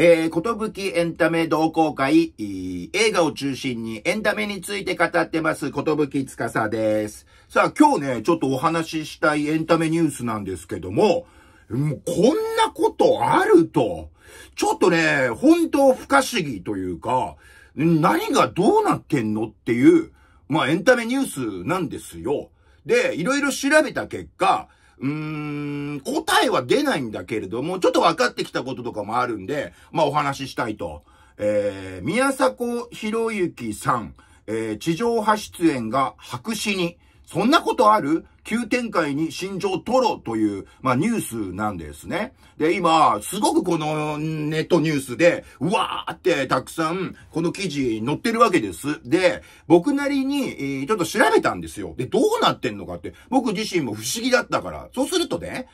えー、ことぶきエンタメ同好会、映画を中心にエンタメについて語ってます、ことぶきつかさです。さあ、今日ね、ちょっとお話ししたいエンタメニュースなんですけども、もうこんなことあると、ちょっとね、本当不可思議というか、何がどうなってんのっていう、まあエンタメニュースなんですよ。で、いろいろ調べた結果、うーん、答えは出ないんだけれども、ちょっと分かってきたこととかもあるんで、まあお話ししたいと。えー、宮迫博之さん、えー、地上波出演が白紙に。そんなことある急展開に心情を取ろうという、まあ、ニュースなんですね。で、今、すごくこのネットニュースで、うわーってたくさん、この記事載ってるわけです。で、僕なりに、ちょっと調べたんですよ。で、どうなってんのかって、僕自身も不思議だったから。そうするとね、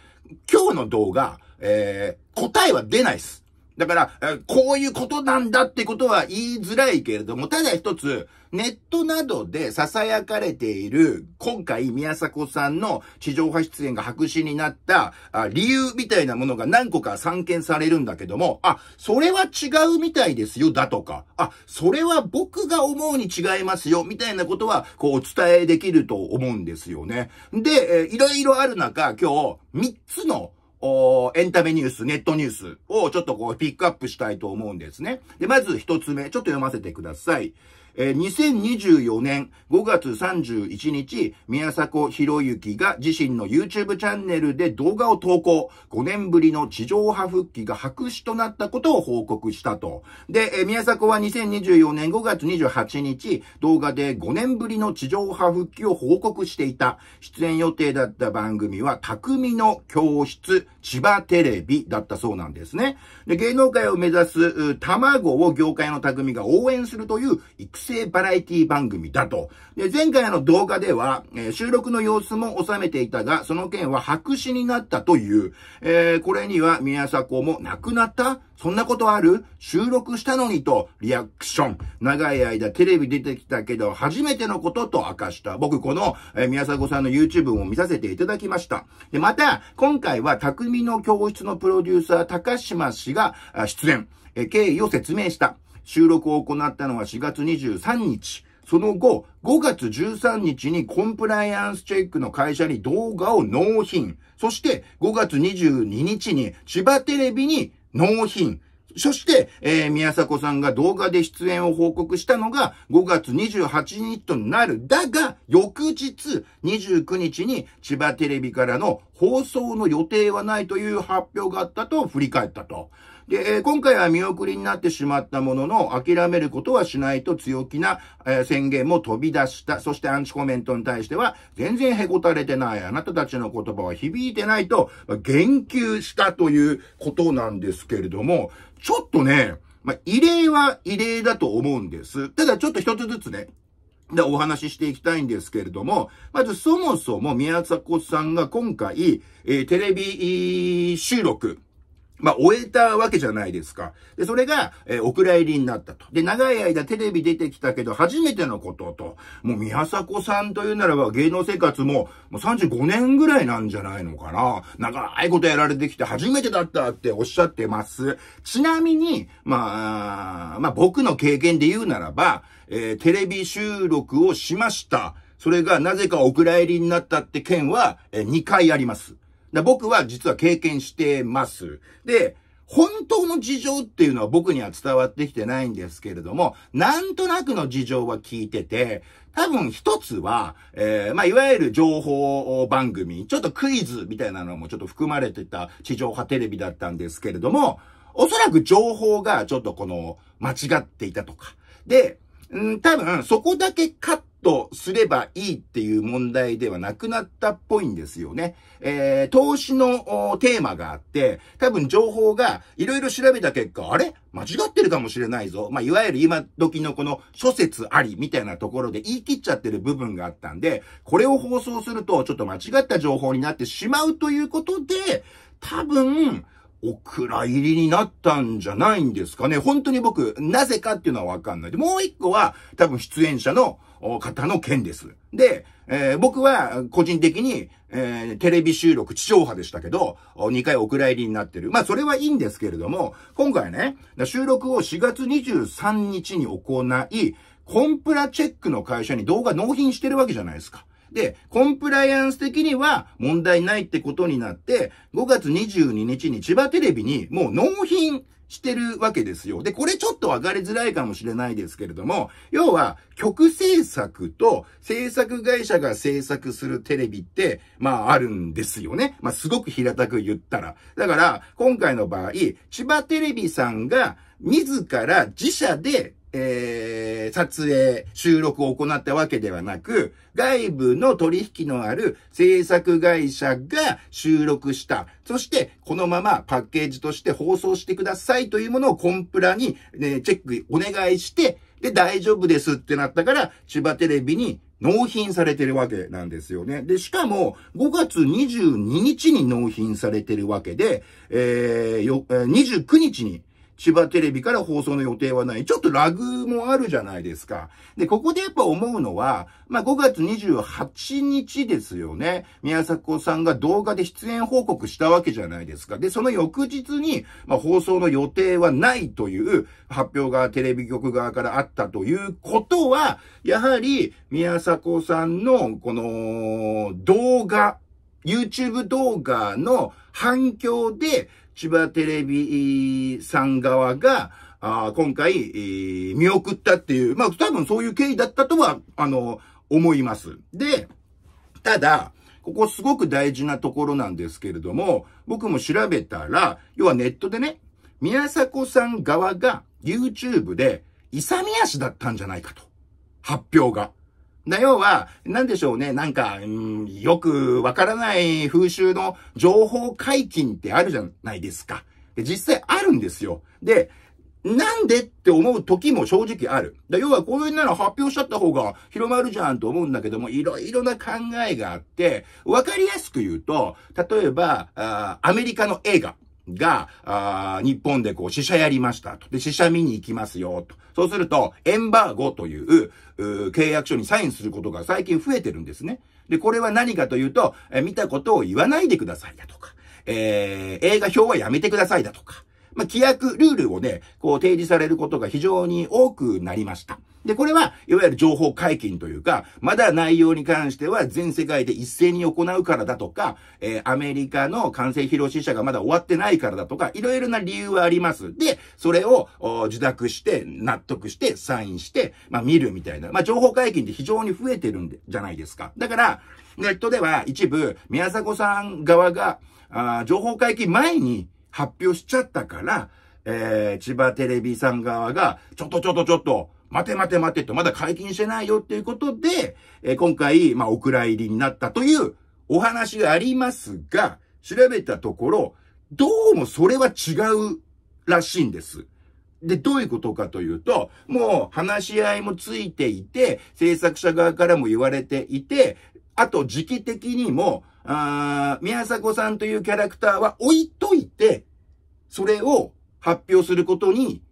今日の動画、えー、答えは出ないっす。だから、こういうことなんだってことは言いづらいけれども、ただ一つ、ネットなどで囁かれている、今回宮迫さんの地上波出演が白紙になった理由みたいなものが何個か散見されるんだけども、あ、それは違うみたいですよ、だとか、あ、それは僕が思うに違いますよ、みたいなことは、こう、お伝えできると思うんですよね。で、いろいろある中、今日、三つの、おエンタメニュース、ネットニュースをちょっとこうピックアップしたいと思うんですね。で、まず一つ目、ちょっと読ませてください。えー、2024年5月31日、宮迫博之が自身の YouTube チャンネルで動画を投稿、5年ぶりの地上波復帰が白紙となったことを報告したと。で、えー、宮迫は2024年5月28日、動画で5年ぶりの地上波復帰を報告していた。出演予定だった番組は、匠の教室、千葉テレビだったそうなんですね。で、芸能界を目指す、卵を業界の匠が応援するという育性バラエティ番組だと。で、前回の動画では、えー、収録の様子も収めていたが、その件は白紙になったという。えー、これには宮迫も亡くなったそんなことある収録したのにとリアクション。長い間テレビ出てきたけど初めてのことと明かした。僕この、え宮迫さんの YouTube を見させていただきました。で、また、今回は匠の教室のプロデューサー高島氏が出演。え経緯を説明した。収録を行ったのは4月23日。その後、5月13日にコンプライアンスチェックの会社に動画を納品。そして5月22日に千葉テレビに納品。そして、えー、宮迫さんが動画で出演を報告したのが5月28日となる。だが、翌日29日に千葉テレビからの放送の予定はないという発表があったと振り返ったと。で、え今回は見送りになってしまったものの、諦めることはしないと強気な、え宣言も飛び出した。そしてアンチコメントに対しては、全然へこたれてない。あなたたちの言葉は響いてないと、言及したということなんですけれども、ちょっとね、まあ、異例は異例だと思うんです。ただちょっと一つずつね、で、お話ししていきたいんですけれども、まずそもそも宮迫さんが今回、えー、テレビ収録まあ、終えたわけじゃないですか。で、それが、えー、お蔵入りになったと。で、長い間テレビ出てきたけど、初めてのことと。もう、宮迫さんというならば、芸能生活も、もう35年ぐらいなんじゃないのかな。長いことやられてきて、初めてだったっておっしゃってます。ちなみに、まあ、まあ、僕の経験で言うならば、えー、テレビ収録をしました。それが、なぜかお蔵入りになったって件は、えー、2回あります。だ僕は実は経験してます。で、本当の事情っていうのは僕には伝わってきてないんですけれども、なんとなくの事情は聞いてて、多分一つは、えー、まあ、いわゆる情報番組、ちょっとクイズみたいなのもちょっと含まれてた地上波テレビだったんですけれども、おそらく情報がちょっとこの、間違っていたとか。で、うん、多分そこだけカッとすればいいっていう問題ではなくなったっぽいんですよね。えー、投資のテーマがあって、多分情報がいろいろ調べた結果、あれ間違ってるかもしれないぞ。まあ、いわゆる今時のこの諸説ありみたいなところで言い切っちゃってる部分があったんで、これを放送するとちょっと間違った情報になってしまうということで、多分、お蔵入りになったんじゃないんですかね。本当に僕、なぜかっていうのはわかんない。で、もう一個は、多分出演者の、方の件です。で、えー、僕は個人的に、えー、テレビ収録地上波でしたけど、2回お蔵入りになってる。まあ、それはいいんですけれども、今回ね、収録を4月23日に行い、コンプラチェックの会社に動画納品してるわけじゃないですか。で、コンプライアンス的には問題ないってことになって、5月22日に千葉テレビにもう納品してるわけですよ。で、これちょっと分かりづらいかもしれないですけれども、要は曲制作と制作会社が制作するテレビって、まああるんですよね。まあすごく平たく言ったら。だから、今回の場合、千葉テレビさんが自ら自社でえー、撮影、収録を行ったわけではなく、外部の取引のある制作会社が収録した。そして、このままパッケージとして放送してくださいというものをコンプラに、ね、チェックお願いして、で、大丈夫ですってなったから、千葉テレビに納品されてるわけなんですよね。で、しかも、5月22日に納品されてるわけで、えー、よ、29日に、千葉テレビから放送の予定はない。ちょっとラグもあるじゃないですか。で、ここでやっぱ思うのは、まあ、5月28日ですよね。宮迫さんが動画で出演報告したわけじゃないですか。で、その翌日に、まあ、放送の予定はないという発表がテレビ局側からあったということは、やはり宮迫さんのこの動画、YouTube 動画の反響で、千葉テレビさん側が、あ今回、えー、見送ったっていう、まあ多分そういう経緯だったとは、あの、思います。で、ただ、ここすごく大事なところなんですけれども、僕も調べたら、要はネットでね、宮迫さん側が YouTube で勇み足だったんじゃないかと。発表が。な、要は、なんでしょうね。なんか、うん、よくわからない風習の情報解禁ってあるじゃないですか。で実際あるんですよ。で、なんでって思う時も正直ある。だ要はこういうなら発表しちゃった方が広まるじゃんと思うんだけども、いろいろな考えがあって、わかりやすく言うと、例えば、あアメリカの映画が、あ日本でこう、試写やりましたと。で、試写見に行きますよと。そうすると、エンバーゴという、契約書にサインすることが最近増えてるんですね。で、これは何かというと、え見たことを言わないでくださいだとか、えー、映画表はやめてくださいだとか、まあ、規約、ルールをね、こう提示されることが非常に多くなりました。で、これは、いわゆる情報解禁というか、まだ内容に関しては全世界で一斉に行うからだとか、えー、アメリカの成披広死者がまだ終わってないからだとか、いろいろな理由はあります。で、それを受諾して、納得して、サインして、まあ見るみたいな。まあ情報解禁って非常に増えてるんじゃないですか。だから、ネットでは一部、宮迫さん側が、あ情報解禁前に発表しちゃったから、えー、千葉テレビさん側が、ちょっとちょっとちょっと、待て待て待てと、まだ解禁してないよっていうことで、えー、今回、まあ、お蔵入りになったというお話がありますが、調べたところ、どうもそれは違うらしいんです。で、どういうことかというと、もう話し合いもついていて、制作者側からも言われていて、あと時期的にも、あ宮迫さんというキャラクターは置いといて、それを発表することに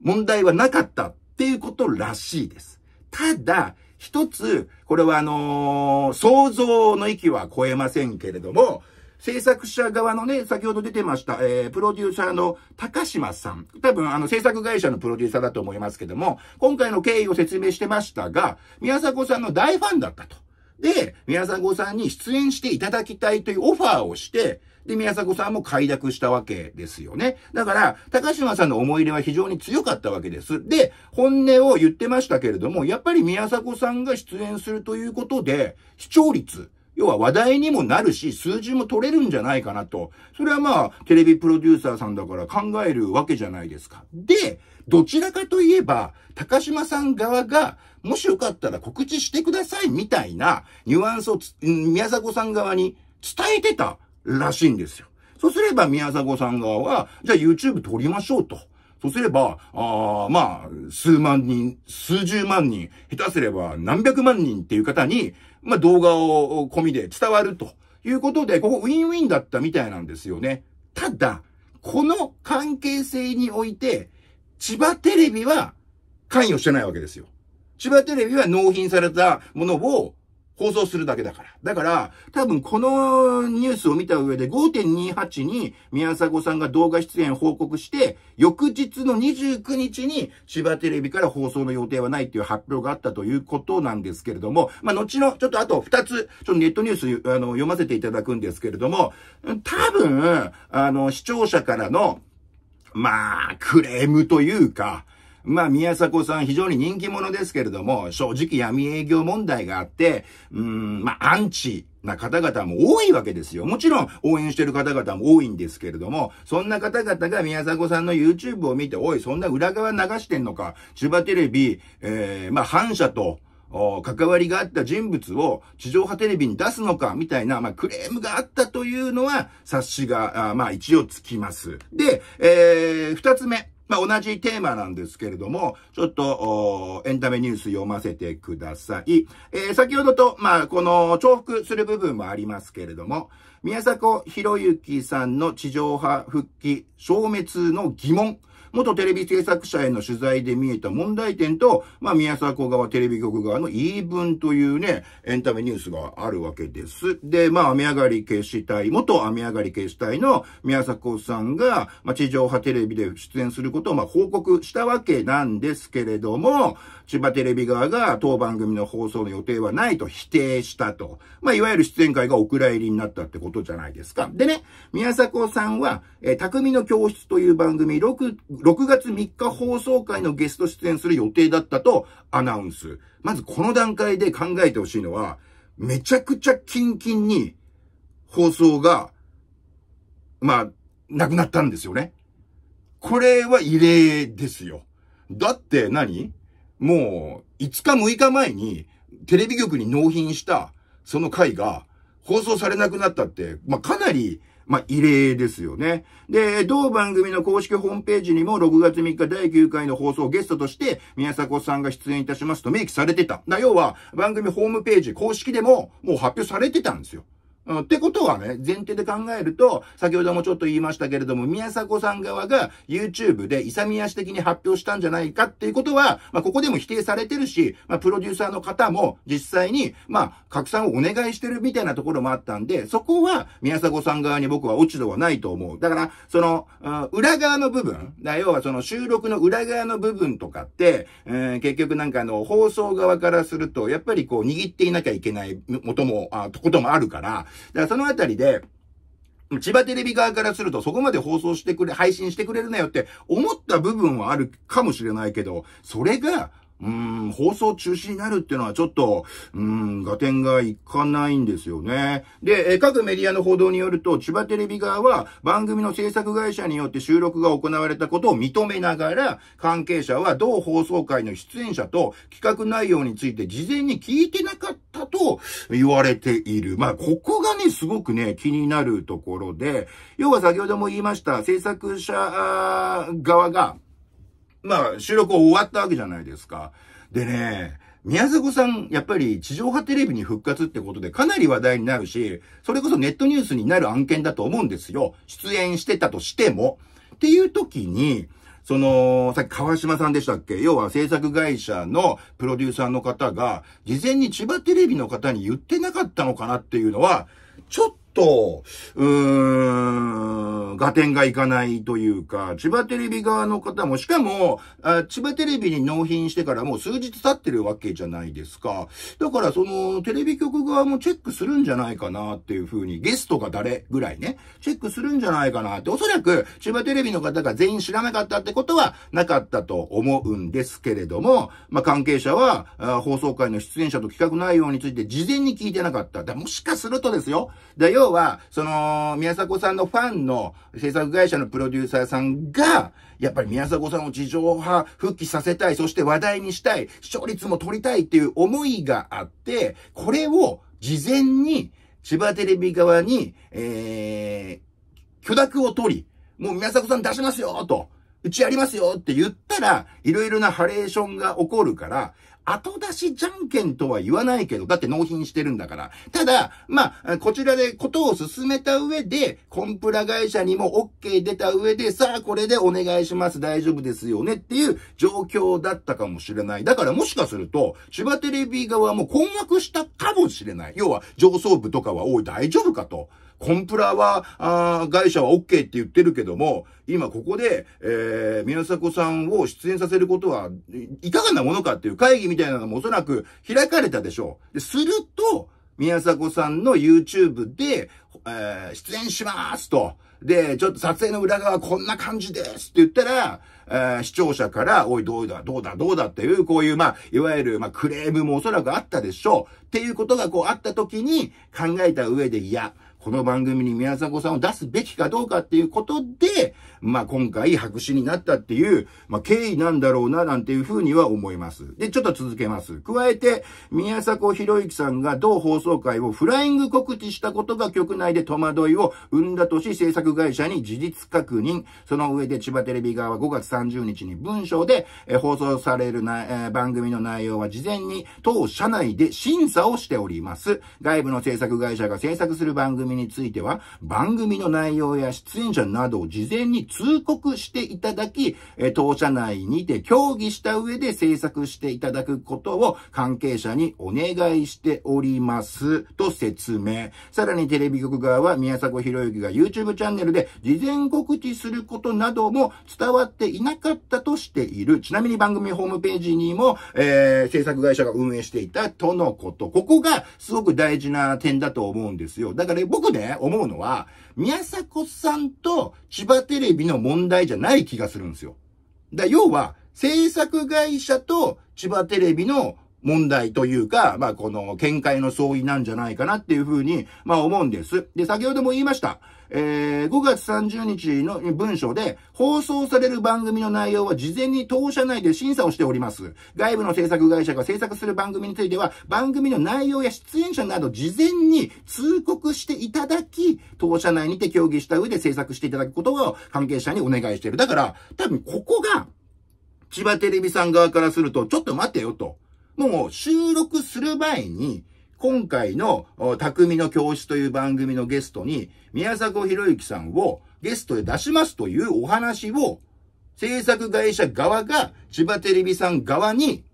問題はなかったっていうことらしいです。ただ、一つ、これはあのー、想像の域は超えませんけれども、制作者側のね、先ほど出てました、えー、プロデューサーの高島さん。多分、あの、制作会社のプロデューサーだと思いますけども、今回の経緯を説明してましたが、宮迫さんの大ファンだったと。で、宮迫さんに出演していただきたいというオファーをして、で、宮迫さんも快諾したわけですよね。だから、高島さんの思い入れは非常に強かったわけです。で、本音を言ってましたけれども、やっぱり宮迫さんが出演するということで、視聴率、要は話題にもなるし、数字も取れるんじゃないかなと。それはまあ、テレビプロデューサーさんだから考えるわけじゃないですか。で、どちらかといえば、高島さん側が、もしよかったら告知してくださいみたいなニュアンスを宮迫さん側に伝えてたらしいんですよ。そうすれば宮迫さん側は、じゃあ YouTube 撮りましょうと。そうすれば、あまあ、数万人、数十万人、下手すれば何百万人っていう方に、まあ、動画を込みで伝わるということで、ここウィンウィンだったみたいなんですよね。ただ、この関係性において、千葉テレビは関与してないわけですよ。千葉テレビは納品されたものを放送するだけだから。だから、多分このニュースを見た上で5.28に宮迫さんが動画出演報告して、翌日の29日に千葉テレビから放送の予定はないっていう発表があったということなんですけれども、まあ、後の、ちょっとあと2つ、ちょっとネットニュースあの読ませていただくんですけれども、多分、あの、視聴者からの、まあ、クレームというか、まあ、宮迫さん非常に人気者ですけれども、正直闇営業問題があって、うん、まあ、アンチな方々も多いわけですよ。もちろん応援してる方々も多いんですけれども、そんな方々が宮迫さんの YouTube を見て、おい、そんな裏側流してんのか、千葉テレビ、えー、まあ、反射と、関わりがあった人物を地上波テレビに出すのか、みたいな、まあ、クレームがあったというのは、察しが、あまあ、一応つきます。で、えー、二つ目。まあ、同じテーマなんですけれども、ちょっと、エンタメニュース読ませてください。えー、先ほどと、まあ、この重複する部分もありますけれども、宮迫博之さんの地上波復帰消滅の疑問。元テレビ制作者への取材で見えた問題点と、まあ、宮迫側テレビ局側の言い分というね、エンタメニュースがあるわけです。で、まあ、雨上がり消し隊、元雨上がり消し隊の宮迫さんが、まあ、地上波テレビで出演することを、まあ、報告したわけなんですけれども、千葉テレビ側が当番組の放送の予定はないと否定したと。まあ、いわゆる出演会がお蔵入りになったってことじゃないですか。でね、宮迫さんは、えー、匠の教室という番組6、6月3日放送会のゲスト出演する予定だったとアナウンス。まずこの段階で考えてほしいのは、めちゃくちゃキンキンに放送が、まあ、なくなったんですよね。これは異例ですよ。だって何もう、5日6日前にテレビ局に納品したその回が放送されなくなったって、まあ、かなりまあ、異例ですよね。で、同番組の公式ホームページにも6月3日第9回の放送ゲストとして、宮迫さんが出演いたしますと明記されてた。だ、要は、番組ホームページ公式でももう発表されてたんですよ。うん、ってことはね、前提で考えると、先ほどもちょっと言いましたけれども、宮迫さん側が YouTube で勇み足的に発表したんじゃないかっていうことは、まあ、ここでも否定されてるし、まあ、プロデューサーの方も実際に、まあ、拡散をお願いしてるみたいなところもあったんで、そこは宮迫さん側に僕は落ち度はないと思う。だから、その、裏側の部分、だ要はその収録の裏側の部分とかって、えー、結局なんかあの、放送側からすると、やっぱりこう、握っていなきゃいけない、もとも、あ、とこともあるから、だからそのあたりで、千葉テレビ側からするとそこまで放送してくれ、配信してくれるなよって思った部分はあるかもしれないけど、それがうん、放送中止になるっていうのはちょっと、うん、合点がいかないんですよね。で、各メディアの報道によると、千葉テレビ側は番組の制作会社によって収録が行われたことを認めながら、関係者は同放送会の出演者と企画内容について事前に聞いてなかったと言われている。まあ、ここがね、すごくね、気になるところで、要は先ほども言いました、制作者側が、まあ、収録終わったわけじゃないですか。でね、宮迫さん、やっぱり地上波テレビに復活ってことでかなり話題になるし、それこそネットニュースになる案件だと思うんですよ。出演してたとしても。っていう時に、その、さっき川島さんでしたっけ要は制作会社のプロデューサーの方が、事前に千葉テレビの方に言ってなかったのかなっていうのは、ちょっと、うーん、合点がいかないというか、千葉テレビ側の方も、しかも、あ千葉テレビに納品してからもう数日経ってるわけじゃないですか。だからその、テレビ局側もチェックするんじゃないかなっていうふうに、ゲストが誰ぐらいね、チェックするんじゃないかなって、おそらく千葉テレビの方が全員知らなかったってことはなかったと思うんですけれども、まあ、関係者は、あ放送会の出演者と企画内容について事前に聞いてなかった。だもしかするとですよ、だよ要は、その、宮迫さんのファンの制作会社のプロデューサーさんが、やっぱり宮迫さんを地上派復帰させたい、そして話題にしたい、視聴率も取りたいっていう思いがあって、これを事前に千葉テレビ側に、えー、許諾を取り、もう宮迫さん出しますよと。うちやりますよって言ったら、いろいろなハレーションが起こるから、後出しじゃんけんとは言わないけど、だって納品してるんだから。ただ、まあ、こちらでことを進めた上で、コンプラ会社にも OK 出た上で、さあこれでお願いします、大丈夫ですよねっていう状況だったかもしれない。だからもしかすると、千葉テレビ側も困惑したかもしれない。要は、上層部とかは、おい大丈夫かと。コンプラは、あ会社は OK って言ってるけども、今ここで、えー、宮迫さんを出演させることは、いかがなものかっていう会議みたいなのもおそらく開かれたでしょう。ですると、宮迫さんの YouTube で、えー、出演しますと。で、ちょっと撮影の裏側こんな感じですって言ったら、えー、視聴者から、おい、どうだ、どうだ、どうだっていう、こういう、まあ、いわゆる、まあ、クレームもおそらくあったでしょう。っていうことがこうあった時に考えた上で、いや、この番組に宮迫さんを出すべきかどうかっていうことで、まあ、今回白紙になったっていう、まあ、経緯なんだろうな、なんていうふうには思います。で、ちょっと続けます。加えて、宮迫博之さんが同放送会をフライング告知したことが局内で戸惑いを生んだとし、制作会社に事実確認。その上で千葉テレビ側は5月30日に文章で、え放送されるな、え番組の内容は事前に当社内で審査をしております。外部の制作会社が制作する番組については、番組の内容や出演者などを事前に通告していただき、当社内にて協議した上で制作していただくことを関係者にお願いしております。と説明。さらにテレビ局側は宮迫博之が YouTube チャンネルで事前告知することなども伝わっていなかったとしている。ちなみに番組ホームページにも、えー、制作会社が運営していたとのこと。ここがすごく大事な点だと思うんですよ。だから僕ね、思うのは、宮迫さんと千葉テレビの問題じゃない気がするんですよ。だ要は、制作会社と千葉テレビの問題というか、まあこの見解の相違なんじゃないかなっていうふうに、まあ思うんです。で、先ほども言いました。えー、5月30日の文書で、放送される番組の内容は事前に当社内で審査をしております。外部の制作会社が制作する番組については、番組の内容や出演者など事前に通告していただき、当社内にて協議した上で制作していただくことを関係者にお願いしている。だから、多分ここが、千葉テレビさん側からすると、ちょっと待てよと。もう収録する前に、今回の、匠の教室という番組のゲストに、宮迫博之さんをゲストで出しますというお話を、制作会社側が、千葉テレビさん側に、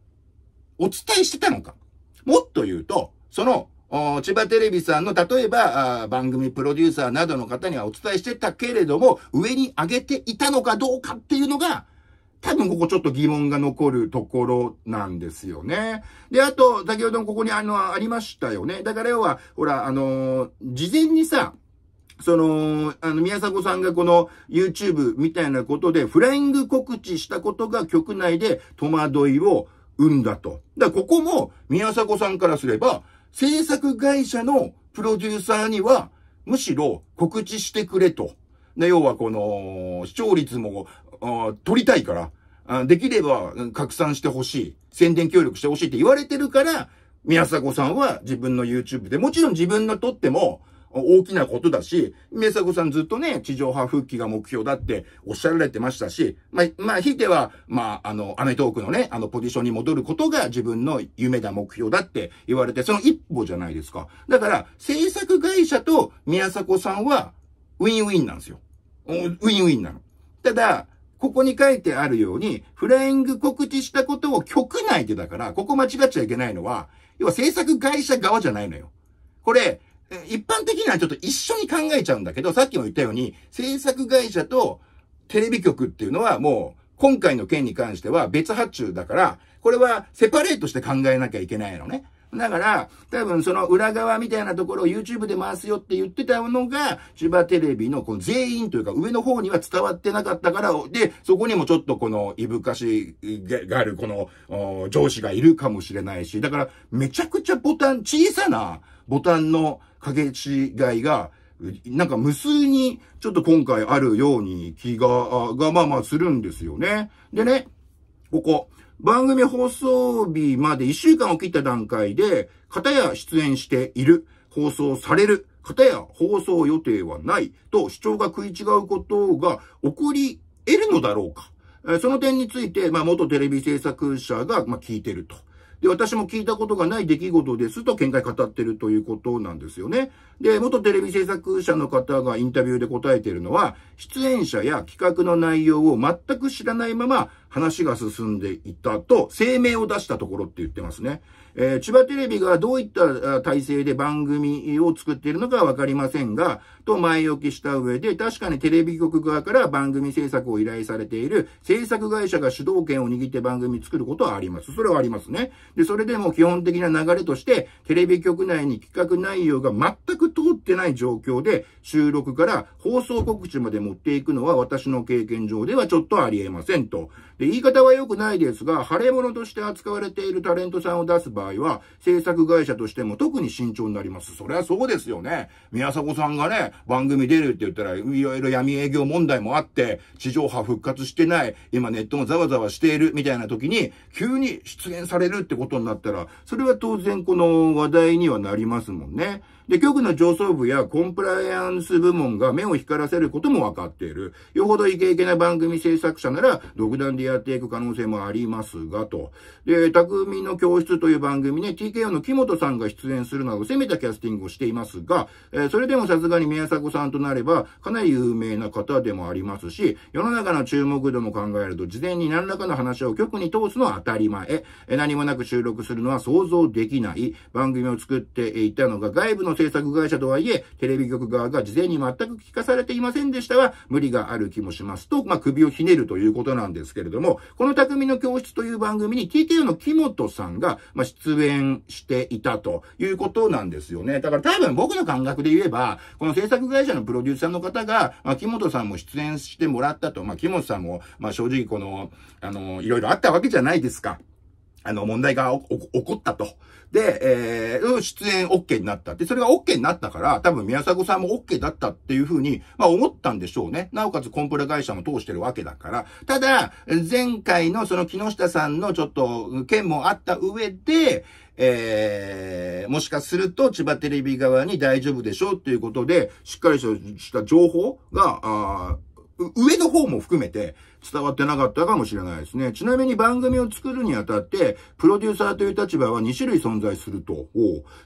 お伝えしてたのか。もっと言うと、その、千葉テレビさんの、例えば、番組プロデューサーなどの方にはお伝えしてたけれども、上に上げていたのかどうかっていうのが、多分ここちょっと疑問が残るところなんですよね。で、あと、先ほどもここにあの、ありましたよね。だから要は、ほら、あの、事前にさ、その、あの、宮迫さんがこの YouTube みたいなことでフライング告知したことが局内で戸惑いを生んだと。だからここも宮迫さんからすれば、制作会社のプロデューサーには、むしろ告知してくれと。で、要はこの、視聴率も取りたいから、あできれば拡散してほしい、宣伝協力してほしいって言われてるから、宮迫さんは自分の YouTube で、もちろん自分のとっても大きなことだし、宮迫さんずっとね、地上波復帰が目標だっておっしゃられてましたし、まあ、まあ、ひいては、まあ、あの、アメトークのね、あの、ポジションに戻ることが自分の夢だ、目標だって言われて、その一歩じゃないですか。だから、制作会社と宮迫さんは、ウィンウィンなんですよ。ウィンウィンなの。ただ、ここに書いてあるように、フライング告知したことを局内でだから、ここ間違っちゃいけないのは、要は制作会社側じゃないのよ。これ、一般的にはちょっと一緒に考えちゃうんだけど、さっきも言ったように、制作会社とテレビ局っていうのはもう、今回の件に関しては別発注だから、これはセパレートして考えなきゃいけないのね。だから、多分その裏側みたいなところを YouTube で回すよって言ってたのが、千葉テレビのこの全員というか上の方には伝わってなかったから、で、そこにもちょっとこのいぶかしがあるこの上司がいるかもしれないし、だからめちゃくちゃボタン、小さなボタンの掛け違いが、なんか無数にちょっと今回あるように気が、がまあまあするんですよね。でね、ここ。番組放送日まで1週間を切った段階で、方や出演している、放送される、方や放送予定はないと主張が食い違うことが起こり得るのだろうか。その点について、まあ、元テレビ制作者が、ま聞いてると。で、私も聞いたことがない出来事ですと見解語ってるということなんですよね。で、元テレビ制作者の方がインタビューで答えているのは、出演者や企画の内容を全く知らないまま、話が進んでいたと声明を出したところって言ってますね。えー、千葉テレビがどういった体制で番組を作っているのかわかりませんが、と前置きした上で、確かにテレビ局側から番組制作を依頼されている制作会社が主導権を握って番組作ることはあります。それはありますね。で、それでも基本的な流れとして、テレビ局内に企画内容が全く通ってない状況で、収録から放送告知まで持っていくのは私の経験上ではちょっとありえませんと。で、言い方は良くないですが、腫れ物として扱われているタレントさんを出す場合、場合は、制作会社としても特に慎重になります。それはそうですよね。宮迫さんがね、番組出るって言ったら、いろいろ闇営業問題もあって、地上波復活してない、今ネットもざわざわしているみたいな時に、急に出演されるってことになったら、それは当然この話題にはなりますもんね。で、局の上層部やコンプライアンス部門が目を光らせることも分かっている。よほどイケイケな番組制作者なら、独断でやっていく可能性もありますが、と。で、匠の教室という番組ね、TKO の木本さんが出演するなど、攻めたキャスティングをしていますが、えー、それでもさすがに宮迫さんとなれば、かなり有名な方でもありますし、世の中の注目度も考えると、事前に何らかの話を局に通すのは当たり前。え何もなく収録するのは想像できない。番組を作っていたのが、外部の制作会社とはいえ、テレビ局側が事前に全く聞かされていませんでしたが、無理がある気もしますと、まあ、首をひねるということなんですけれども、この匠の教室という番組に TKO の木本さんが、まあ、出演していたということなんですよね。だから多分僕の感覚で言えば、この制作会社のプロデューサーの方が、まあ、木本さんも出演してもらったと、まあ、木本さんも、まあ、正直この、あの、いろいろあったわけじゃないですか。あの、問題が起こったとで、えー、出演 OK になったって、それが OK になったから、多分宮迫さんも OK だったっていうふうに、まあ思ったんでしょうね。なおかつコンプラ会社も通してるわけだから。ただ、前回のその木下さんのちょっと件もあった上で、えー、もしかすると千葉テレビ側に大丈夫でしょうっていうことで、しっかりした情報が、上の方も含めて伝わってなかったかもしれないですね。ちなみに番組を作るにあたって、プロデューサーという立場は2種類存在すると。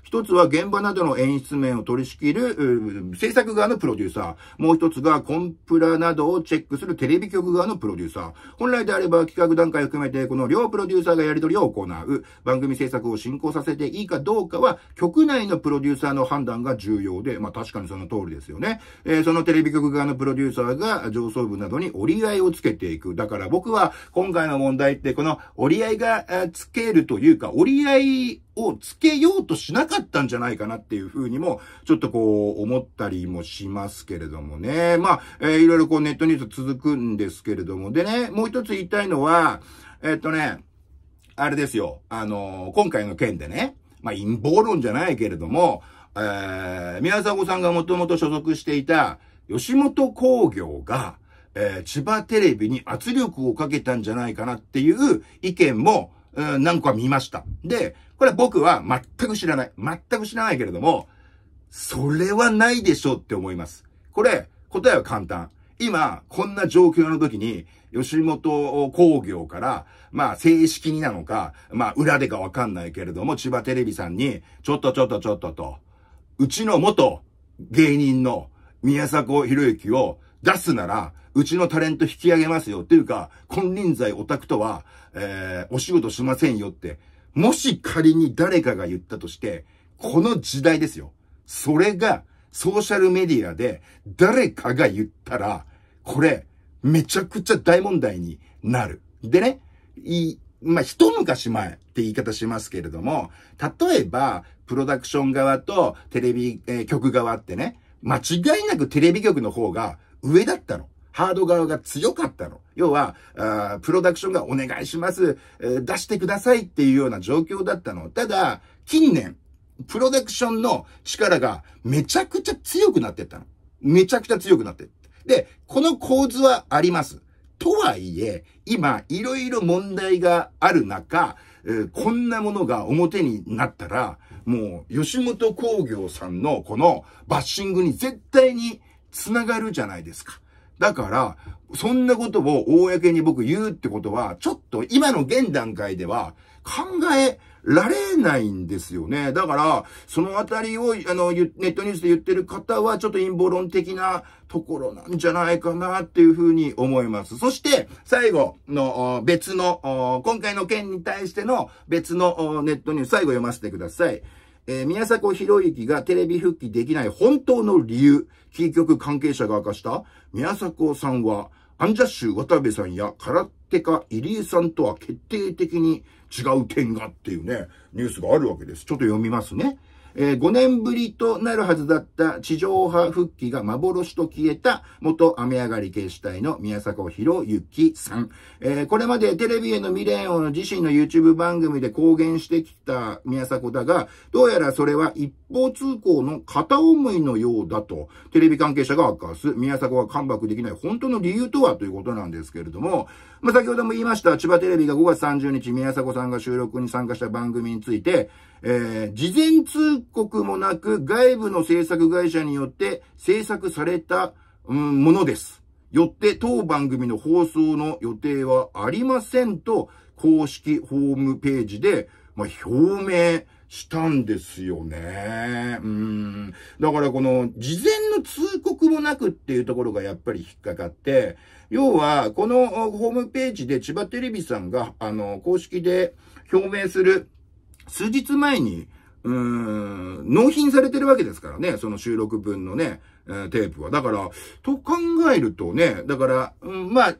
一つは現場などの演出面を取り仕切る、制作側のプロデューサー。もう一つがコンプラなどをチェックするテレビ局側のプロデューサー。本来であれば企画段階を含めて、この両プロデューサーがやり取りを行う。番組制作を進行させていいかどうかは、局内のプロデューサーの判断が重要で、まあ確かにその通りですよね。えー、そのテレビ局側のプロデューサーが上層部などに折り合いをつけて、ていく。だから僕は今回の問題ってこの折り合いがつけるというか、折り合いをつけようとしなかったんじゃないかなっていうふうにも、ちょっとこう思ったりもしますけれどもね。まあ、えー、いろいろこうネットニュース続くんですけれども。でね、もう一つ言いたいのは、えー、っとね、あれですよ。あのー、今回の件でね、まあ陰謀論じゃないけれども、えー、宮迫さんがもともと所属していた吉本工業が、えー、千葉テレビに圧力をかけたんじゃないかなっていう意見も、うん、何個か見ました。で、これ僕は全く知らない。全く知らないけれども、それはないでしょうって思います。これ、答えは簡単。今、こんな状況の時に、吉本工業から、まあ正式になのか、まあ裏でかわかんないけれども、千葉テレビさんに、ちょっとちょっとちょっとと、うちの元芸人の宮迫博之を出すなら、うちのタレント引き上げますよ。っていうか、金輪際オタクとは、えー、お仕事しませんよって、もし仮に誰かが言ったとして、この時代ですよ。それが、ソーシャルメディアで誰かが言ったら、これ、めちゃくちゃ大問題になる。でね、い、まあ、一昔前って言い方しますけれども、例えば、プロダクション側とテレビ、えー、局側ってね、間違いなくテレビ局の方が上だったの。ハード側が強かったの。要は、あプロダクションがお願いします、え出してくださいっていうような状況だったの。ただ、近年、プロダクションの力がめちゃくちゃ強くなってったの。めちゃくちゃ強くなって。で、この構図はあります。とはいえ、今、いろいろ問題がある中、こんなものが表になったら、もう、吉本興業さんのこのバッシングに絶対に繋がるじゃないですか。だから、そんなことを公に僕言うってことは、ちょっと今の現段階では考えられないんですよね。だから、そのあたりを、あの、ネットニュースで言ってる方は、ちょっと陰謀論的なところなんじゃないかなっていうふうに思います。そして、最後の別の、今回の件に対しての別のネットニュース、最後読ませてください。えー、宮迫博之がテレビ復帰できない本当の理由、キー局関係者が明かした宮迫さんは、アンジャッシュ渡部さんや空手家入江さんとは決定的に違う点がっていうね、ニュースがあるわけです。ちょっと読みますね。えー、5年ぶりとなるはずだった地上波復帰が幻と消えた元雨上がり警視隊の宮迫博之さん。えー、これまでテレビへの未練を自身の YouTube 番組で公言してきた宮迫だが、どうやらそれは一方通行の片思いのようだと、テレビ関係者が明かす、宮迫は感爆できない本当の理由とはということなんですけれども、まあ、先ほども言いました、千葉テレビが5月30日宮迫さんが収録に参加した番組について、えー、事前通告もなく外部の制作会社によって制作された、うん、ものです。よって当番組の放送の予定はありませんと公式ホームページで、まあ、表明したんですよね。うん。だからこの事前の通告もなくっていうところがやっぱり引っかかって、要はこのホームページで千葉テレビさんがあの公式で表明する数日前に、うーん、納品されてるわけですからね、その収録分のね、えー、テープは。だから、と考えるとね、だから、うん、まあ、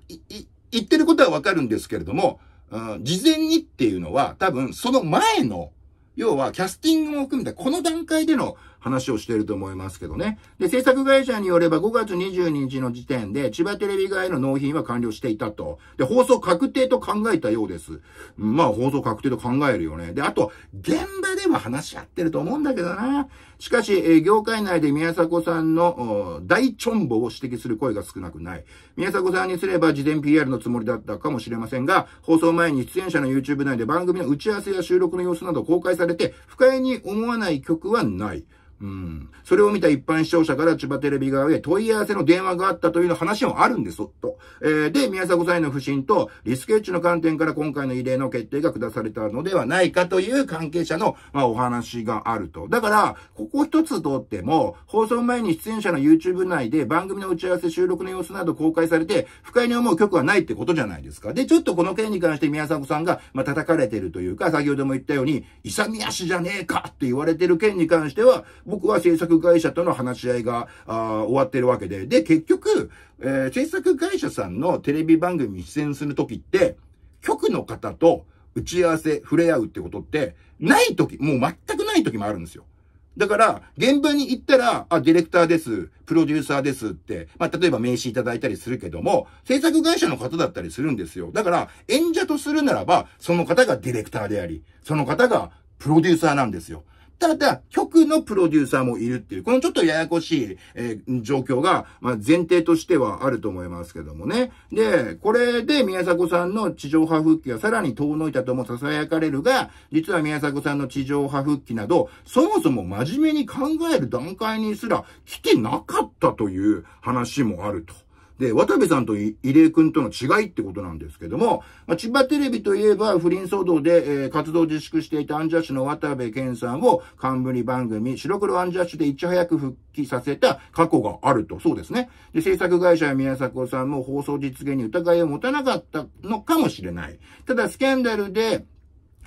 言ってることはわかるんですけれども、ん、事前にっていうのは、多分、その前の、要は、キャスティングも含めて、この段階での話をしていると思いますけどね。で、制作会社によれば5月22日の時点で千葉テレビ側への納品は完了していたと。で、放送確定と考えたようです。まあ、放送確定と考えるよね。で、あと、現場では話し合ってると思うんだけどな。しかし、え業界内で宮迫さんの大チョンボを指摘する声が少なくない。宮迫さんにすれば事前 PR のつもりだったかもしれませんが、放送前に出演者の YouTube 内で番組の打ち合わせや収録の様子など公開されて、不快に思わない曲はない。うん。それを見た一般視聴者から千葉テレビ側へ問い合わせの電話があったというの話もあるんです、と。えー、で、宮迫さんへの不信と、リスケッチの観点から今回の異例の決定が下されたのではないかという関係者の、まあ、お話があると。だから、ここ一つとっても、放送前に出演者の YouTube 内で番組の打ち合わせ収録の様子など公開されて、不快に思う曲はないってことじゃないですか。で、ちょっとこの件に関して宮迫さんが、まあ、叩かれてるというか、先ほども言ったように、勇み足じゃねえかって言われてる件に関しては、僕は制作会社との話し合いが終わってるわけで、で、結局、えー、制作会社さんのテレビ番組に出演するときって、局の方と打ち合わせ、触れ合うってことって、ないとき、もう全くないときもあるんですよ。だから、現場に行ったら、あ、ディレクターです、プロデューサーですって、まあ、例えば名刺いただいたりするけども、制作会社の方だったりするんですよ。だから、演者とするならば、その方がディレクターであり、その方がプロデューサーなんですよ。ただ、局のプロデューサーもいるっていう、このちょっとややこしい、えー、状況が、まあ、前提としてはあると思いますけどもね。で、これで宮迫さんの地上波復帰はさらに遠のいたとも囁かれるが、実は宮迫さんの地上波復帰など、そもそも真面目に考える段階にすら来てなかったという話もあると。で、渡部さんと入江くんとの違いってことなんですけども、まあ、千葉テレビといえば不倫騒動で、えー、活動自粛していたアンジャッシュの渡部健さんを冠番組白黒アンジャッシュでいち早く復帰させた過去があると。そうですね。で、制作会社や宮迫さんも放送実現に疑いを持たなかったのかもしれない。ただ、スキャンダルで、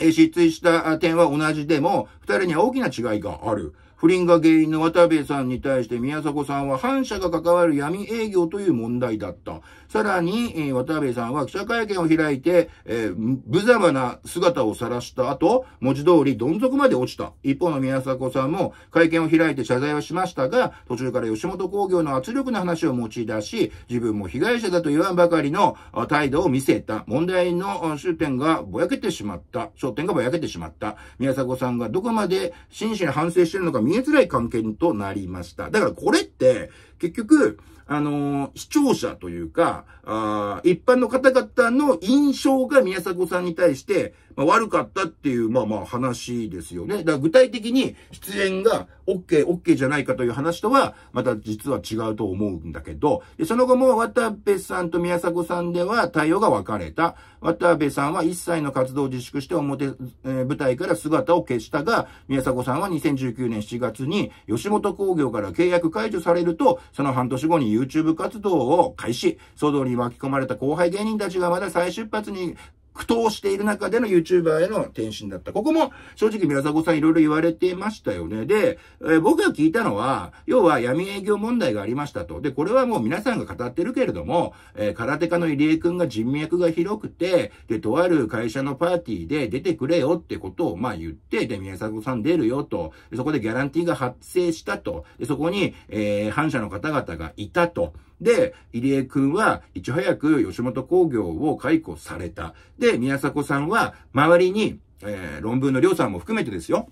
え失墜した点は同じでも、二人には大きな違いがある。不倫が原因の渡部さんに対して宮迫さんは反社が関わる闇営業という問題だった。さらに、え渡辺さんは記者会見を開いて、えー、無様な姿を晒した後、文字通りどん底まで落ちた。一方の宮迫さんも会見を開いて謝罪はしましたが、途中から吉本工業の圧力の話を持ち出し、自分も被害者だと言わんばかりの態度を見せた。問題の終点がぼやけてしまった。焦点がぼやけてしまった。宮迫さんがどこまで真摯に反省してるのか見えづらい関係となりました。だからこれって、結局、あのー、視聴者というか、あ一般の方々の印象が宮迫さんに対して、まあ、悪かったっていう、まあまあ話ですよね。だから具体的に出演が OK、OK じゃないかという話とは、また実は違うと思うんだけど、でその後も渡辺さんと宮迫さんでは対応が分かれた。渡辺さんは一切の活動を自粛して表、えー、舞台から姿を消したが、宮迫さんは2019年7月に吉本工業から契約解除されると、その半年後に YouTube 活動を開始、騒動に巻き込まれた後輩芸人たちがまだ再出発に苦闘している中での YouTuber への転身だった。ここも正直宮迫さんいろいろ言われてましたよね。で、えー、僕が聞いたのは、要は闇営業問題がありましたと。で、これはもう皆さんが語ってるけれども、えー、空手家の入江くんが人脈が広くて、で、とある会社のパーティーで出てくれよってことをまあ言って、で、宮迫さん出るよと。そこでギャランティーが発生したと。で、そこに、えー、反社の方々がいたと。で、入江くんはいち早く吉本工業を解雇された。で、宮迫さんは周りに、えー、論文の量産も含めてですよ。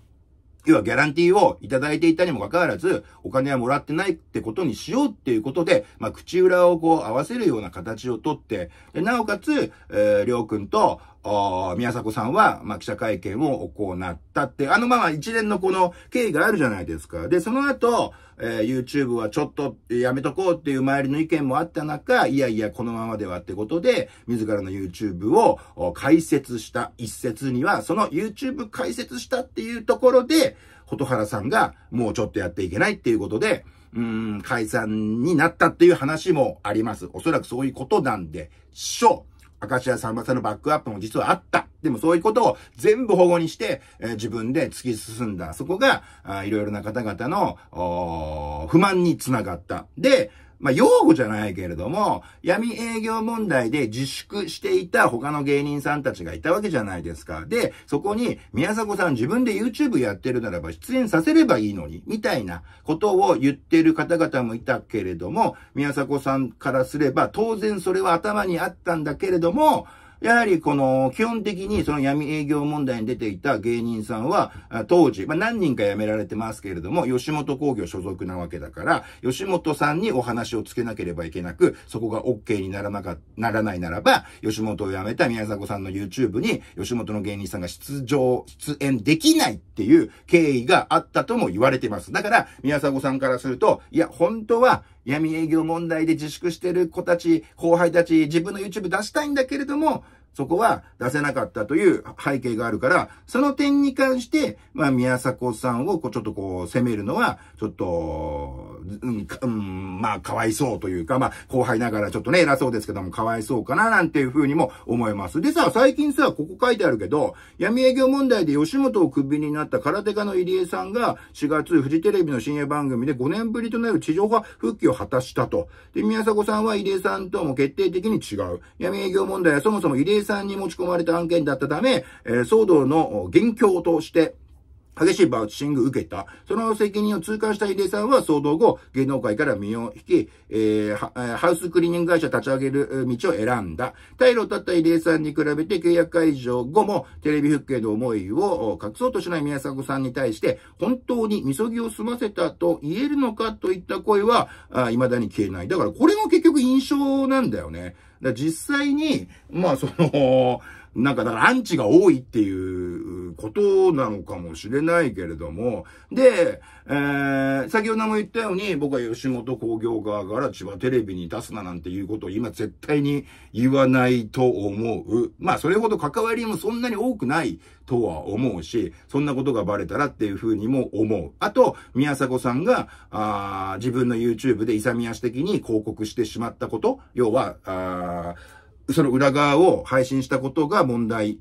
要はギャランティーをいただいていたにもかかわらず、お金はもらってないってことにしようっていうことで、まあ、口裏をこう合わせるような形をとって、でなおかつ、えー、りょうくんと、宮迫さんは、まあ、記者会見を行ったって、あの、まま一連のこの経緯があるじゃないですか。で、その後、えー、YouTube はちょっとやめとこうっていう周りの意見もあった中、いやいや、このままではってことで、自らの YouTube を解説した一節には、その YouTube 解説したっていうところで、蛍原さんがもうちょっとやっていけないっていうことで、うん、解散になったっていう話もあります。おそらくそういうことなんでしょう。明石家さんまさんのバックアップも実はあった。でもそういうことを全部保護にして、えー、自分で突き進んだ。そこが、いろいろな方々の、不満につながった。で、まあ、用語じゃないけれども、闇営業問題で自粛していた他の芸人さんたちがいたわけじゃないですか。で、そこに、宮迫さん自分で YouTube やってるならば出演させればいいのに、みたいなことを言ってる方々もいたけれども、宮迫さんからすれば当然それは頭にあったんだけれども、やはりこの、基本的にその闇営業問題に出ていた芸人さんは、当時、まあ、何人か辞められてますけれども、吉本工業所属なわけだから、吉本さんにお話をつけなければいけなく、そこが OK にならなか、ならないならば、吉本を辞めた宮迫さんの YouTube に、吉本の芸人さんが出場、出演できないっていう経緯があったとも言われてます。だから、宮迫さんからすると、いや、本当は、闇営業問題で自粛してる子たち、後輩たち、自分の YouTube 出したいんだけれども、そこは出せなかったという背景があるから、その点に関して、まあ、宮迫さんをこうちょっとこう、責めるのは、ちょっと、うん、うん、まあ、かわいそうというか、まあ、後輩ながらちょっとね、偉そうですけども、かわいそうかな、なんていうふうにも思います。でさ、最近さ、ここ書いてあるけど、闇営業問題で吉本をクビになった空手家の入江さんが、4月、フジテレビの深夜番組で5年ぶりとなる地上波復帰を果たしたと。で、宮迫さんは入江さんとも決定的に違う。闇営業問題はそもそも入江さんに持ち込まれた案件だったため、え騒動の元凶として、激しいバッシング受けた。その責任を痛感したヒデさんは騒動後、芸能界から身を引き、えー、ハウスクリーニング会社立ち上げる道を選んだ。退路を立ったヒデさんに比べて契約解除後もテレビ復帰への思いを隠そうとしない宮迫さんに対して、本当にみそぎを済ませたと言えるのかといった声は、い未だに消えない。だからこれも結局印象なんだよね。だ実際に、まあその、なんかだからアンチが多いっていうことなのかもしれないけれども、で、えー、先ほども言ったように、僕は吉本工業側から千葉テレビに出すななんていうことを今絶対に言わないと思う。まあ、それほど関わりもそんなに多くないとは思うし、そんなことがバレたらっていうふうにも思う。あと、宮迫さんが、あ自分の YouTube で勇み足的に広告してしまったこと、要は、あその裏側を配信したことが問題。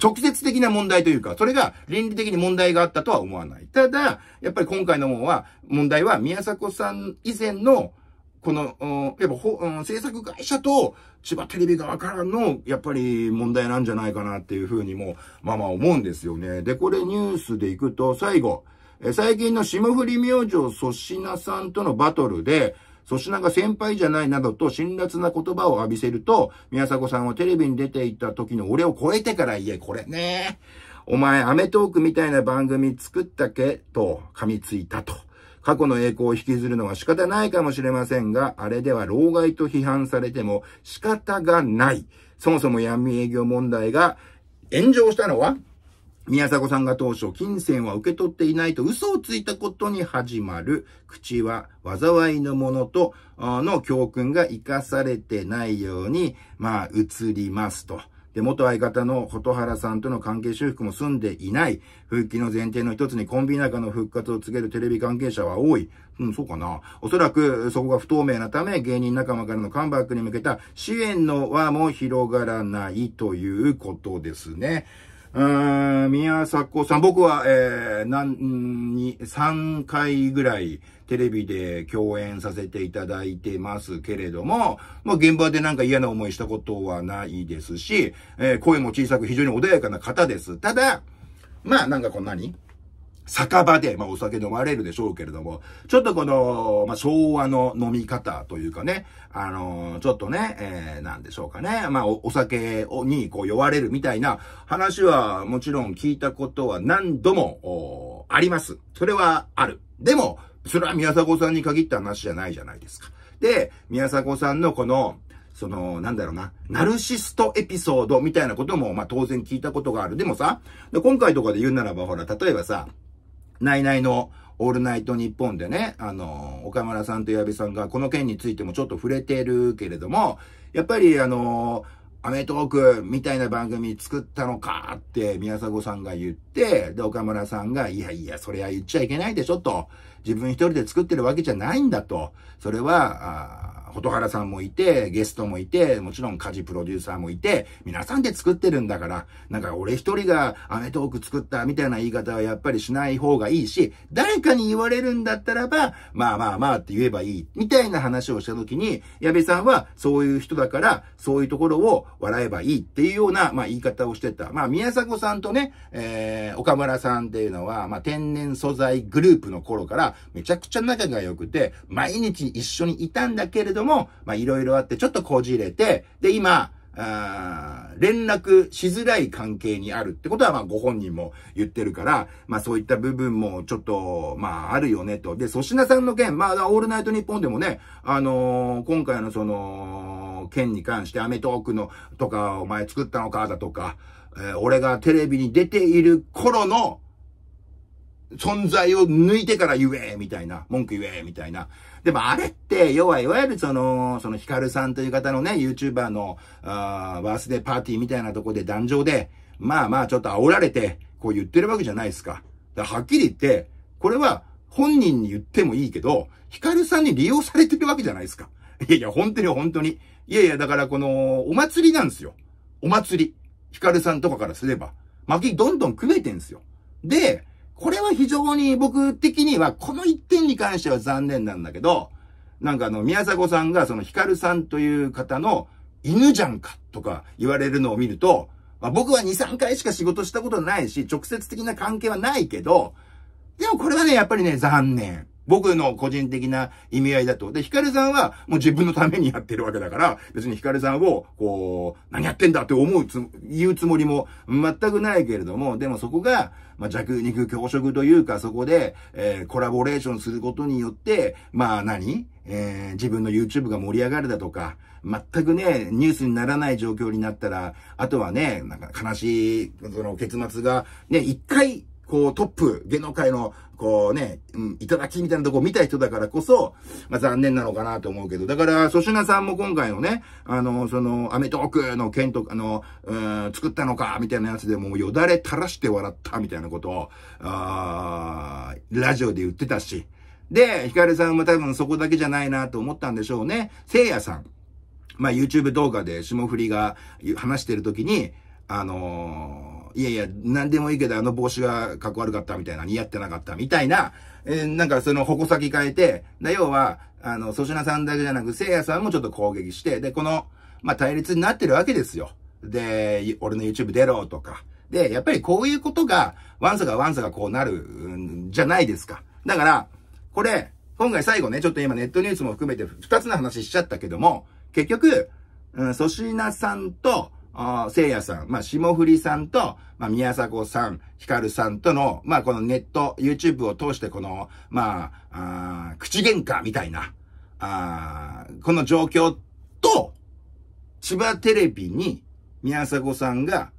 直接的な問題というか、それが倫理的に問題があったとは思わない。ただ、やっぱり今回のものは、問題は宮迫さん以前の、この、やっぱ、うん、制作会社と千葉テレビ側からの、やっぱり問題なんじゃないかなっていうふうにも、まあまあ思うんですよね。で、これニュースで行くと、最後、え最近の霜降り明星粗品さんとのバトルで、粗品が先輩じゃないなどと辛辣な言葉を浴びせると、宮迫さんはテレビに出ていた時の俺を超えてから言え、これね。お前、アメトークみたいな番組作ったけと噛みついたと。過去の栄光を引きずるのは仕方ないかもしれませんが、あれでは老害と批判されても仕方がない。そもそも闇営業問題が炎上したのは宮迫さんが当初、金銭は受け取っていないと嘘をついたことに始まる。口は災いのものと、の教訓が活かされてないように、まあ、移りますと。で、元相方の蛍原さんとの関係修復も済んでいない。復帰の前提の一つにコンビ仲の復活を告げるテレビ関係者は多い。うん、そうかな。おそらく、そこが不透明なため、芸人仲間からのカムバックに向けた支援の輪も広がらないということですね。うん、宮迫さん、僕は、えー、なに、3回ぐらいテレビで共演させていただいてますけれども、まあ、現場でなんか嫌な思いしたことはないですし、えー、声も小さく非常に穏やかな方です。ただ、まあ、なんかこんなに酒場で、まあお酒飲まれるでしょうけれども、ちょっとこの、まあ昭和の飲み方というかね、あのー、ちょっとね、えー、なんでしょうかね、まあお酒をにこう酔われるみたいな話はもちろん聞いたことは何度も、あります。それはある。でも、それは宮迫さんに限った話じゃないじゃないですか。で、宮迫さんのこの、その、なんだろうな、ナルシストエピソードみたいなことも、まあ当然聞いたことがある。でもさ、で今回とかで言うならば、ほら、例えばさ、ナイナイのオールナイト日本でね、あの、岡村さんと矢部さんがこの件についてもちょっと触れてるけれども、やっぱりあの、アメトークみたいな番組作ったのかって宮迫さんが言って、で、岡村さんが、いやいや、それは言っちゃいけないでしょと、自分一人で作ってるわけじゃないんだと、それは、蛍原さんもいて、ゲストもいて、もちろん家事プロデューサーもいて、皆さんで作ってるんだから、なんか俺一人がアメトーク作ったみたいな言い方はやっぱりしない方がいいし、誰かに言われるんだったらば、まあまあまあって言えばいい、みたいな話をした時に、矢部さんはそういう人だから、そういうところを笑えばいいっていうような、まあ言い方をしてた。まあ宮迫さんとね、えー、岡村さんっていうのは、まあ天然素材グループの頃からめちゃくちゃ仲が良くて、毎日一緒にいたんだけれどども、まあいろいろあってちょっとこじれて、で、今、あ連絡しづらい関係にあるってことは、まあ、ご本人も言ってるから、まあ、そういった部分もちょっと、まあ、あるよねと。で、粗品さんの件、まあ、オールナイトニッポンでもね、あのー、今回のその、件に関して、アメトークの、とか、お前作ったのか、だとか、えー、俺がテレビに出ている頃の、存在を抜いてから言えみたいな、文句言えみたいな。でもあれって、要は、いわゆるその、そのヒカルさんという方のね、YouTuber の、あーバースデーパーティーみたいなとこで壇上で、まあまあちょっと煽られて、こう言ってるわけじゃないですか。だからはっきり言って、これは本人に言ってもいいけど、ヒカルさんに利用されてるわけじゃないですか。いやいや、本当に本当に。いやいや、だからこの、お祭りなんですよ。お祭り。ヒカルさんとかからすれば。薪どんどん組めてんすよ。で、これは非常に僕的には、この一点に関しては残念なんだけど、なんかあの、宮迫さんがそのヒカルさんという方の犬じゃんかとか言われるのを見ると、まあ、僕は2、3回しか仕事したことないし、直接的な関係はないけど、でもこれはね、やっぱりね、残念。僕の個人的な意味合いだと。で、ヒカルさんはもう自分のためにやってるわけだから、別にヒカルさんを、こう、何やってんだって思うつ、言うつもりも全くないけれども、でもそこが、まあ、弱肉強食というか、そこで、えー、コラボレーションすることによって、まあ何えー、自分の YouTube が盛り上がるだとか、全くね、ニュースにならない状況になったら、あとはね、なんか悲しい、その結末が、ね、一回こう、トップ、芸能界の、こうね、うん、いただきみたいなとこ見た人だからこそ、まあ残念なのかなと思うけど、だから、粗品さんも今回のね、あの、その、アメトークの件とかの、うん、作ったのか、みたいなやつでもうよだれ垂らして笑った、みたいなことを、あラジオで言ってたし、で、ヒカルさんも多分そこだけじゃないなと思ったんでしょうね。せいやさん。まあ、YouTube 動画で霜降りが話してるときに、あのーいやいや、なんでもいいけど、あの帽子がかっこ悪かったみたいな、似合ってなかったみたいな、えー、なんかその矛先変えて、だ要は、あの、粗品さんだけじゃなく、聖夜さんもちょっと攻撃して、で、この、まあ、対立になってるわけですよ。で、俺の YouTube 出ろとか。で、やっぱりこういうことが、ワンサがワンサがこうなる、ん、じゃないですか。だから、これ、今回最後ね、ちょっと今ネットニュースも含めて2つの話しちゃったけども、結局、うん、粗品さんと、聖夜さん、まあ、霜降りさんと、まあ、宮迫さん、ヒカルさんとの、まあ、このネット、YouTube を通してこの、まあ、あ口喧嘩みたいな、あこの状況と、千葉テレビに宮迫さんが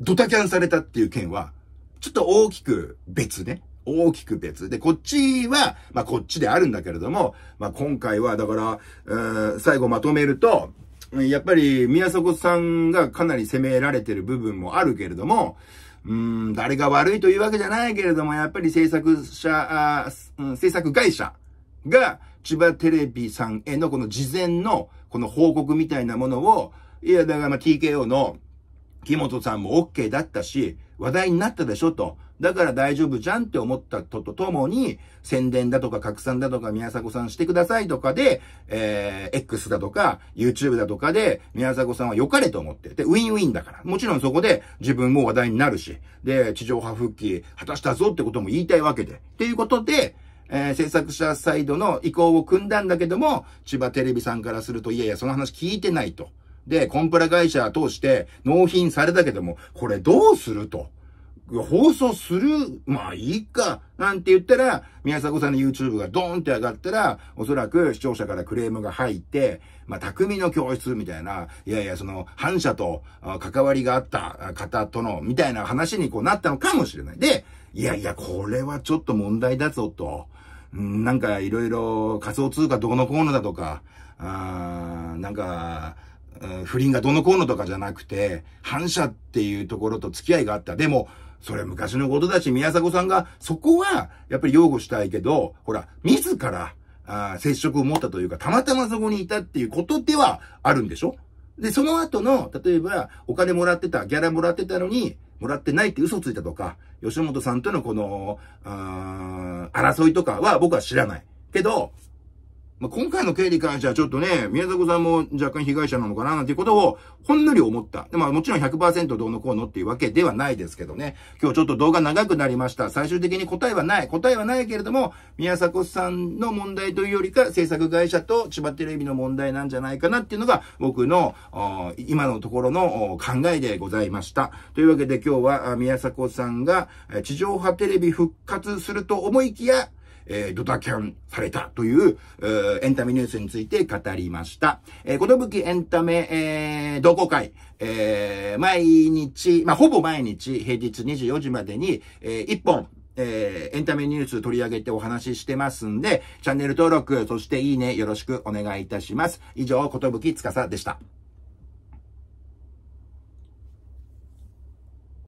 ドタキャンされたっていう件は、ちょっと大きく別ね。大きく別。で、こっちは、まあ、こっちであるんだけれども、まあ、今回は、だから、最後まとめると、やっぱり宮迫さんがかなり責められてる部分もあるけれども、うん、誰が悪いというわけじゃないけれども、やっぱり制作者、制作会社が千葉テレビさんへのこの事前のこの報告みたいなものを、いや、だからまあ TKO の木本さんも OK だったし、話題になったでしょと。だから大丈夫じゃんって思ったととともに、宣伝だとか拡散だとか宮迫さんしてくださいとかで、えー、X だとか YouTube だとかで宮迫さんは良かれと思ってで、ウィンウィンだから。もちろんそこで自分も話題になるし、で、地上波復帰果たしたぞってことも言いたいわけで。っていうことで、えー、制作者サイドの意向を組んだんだけども、千葉テレビさんからすると、いやいや、その話聞いてないと。で、コンプラ会社通して納品されたけども、これどうすると。放送する、まあいいか、なんて言ったら、宮迫さんの YouTube がドーンって上がったら、おそらく視聴者からクレームが入って、まあ匠の教室みたいな、いやいや、その反社と関わりがあった方との、みたいな話にこうなったのかもしれない。で、いやいや、これはちょっと問題だぞと。なんかいろいろ仮想通貨どうのこうのだとか、あなんか、不倫がどののこうのとかじゃなくて、反社っていうところと付き合いがあった。でも、それ昔のことだし、宮迫さんが、そこは、やっぱり擁護したいけど、ほら、自ら、ああ、接触を持ったというか、たまたまそこにいたっていうことではあるんでしょで、その後の、例えば、お金もらってた、ギャラもらってたのに、もらってないって嘘ついたとか、吉本さんとのこの、あ争いとかは僕は知らない。けど、まあ、今回の経理会社はちょっとね、宮迫さんも若干被害者なのかななんていうことをほんのり思った。でまあもちろん100%どうのこうのっていうわけではないですけどね。今日ちょっと動画長くなりました。最終的に答えはない。答えはないけれども、宮迫さんの問題というよりか、制作会社と千葉テレビの問題なんじゃないかなっていうのが僕の今のところの考えでございました。というわけで今日は宮迫さんが地上波テレビ復活すると思いきや、えー、ドタキャンされたという、えー、エンタメニュースについて語りました。えー、ことぶきエンタメ、えー、同好会、えー、毎日、まあ、ほぼ毎日、平日24時までに、えー、1本、えー、エンタメニュース取り上げてお話ししてますんで、チャンネル登録、そしていいね、よろしくお願いいたします。以上、ことぶきつかさでした。